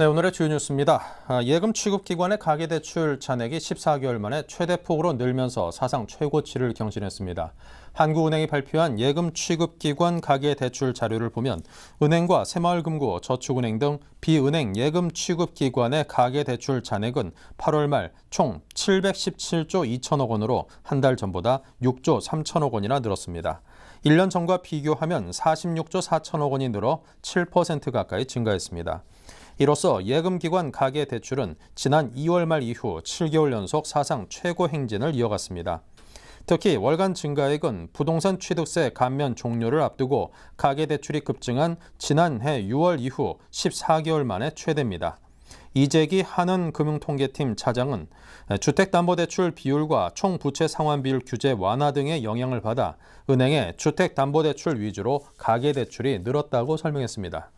네, 오늘의 주요 뉴스입니다. 아, 예금 취급기관의 가계대출 잔액이 14개월 만에 최대폭으로 늘면서 사상 최고치를 경신했습니다. 한국은행이 발표한 예금 취급기관 가계대출 자료를 보면 은행과 새마을금고, 저축은행 등 비은행 예금 취급기관의 가계대출 잔액은 8월 말 총 717조 2천억 원으로 한 달 전보다 6조 3천억 원이나 늘었습니다. 1년 전과 비교하면 46조 4천억 원이 늘어 7% 가까이 증가했습니다. 이로써 예금기관 가계 대출은 지난 2월 말 이후 7개월 연속 사상 최고 행진을 이어갔습니다. 특히 월간 증가액은 부동산 취득세 감면 종료를 앞두고 가계 대출이 급증한 지난해 6월 이후 14개월 만에 최대입니다. 이재기 한은금융통계팀 차장은 주택담보대출 비율과 총부채 상환비율 규제 완화 등의 영향을 받아 은행의 주택담보대출 위주로 가계대출이 늘었다고 설명했습니다.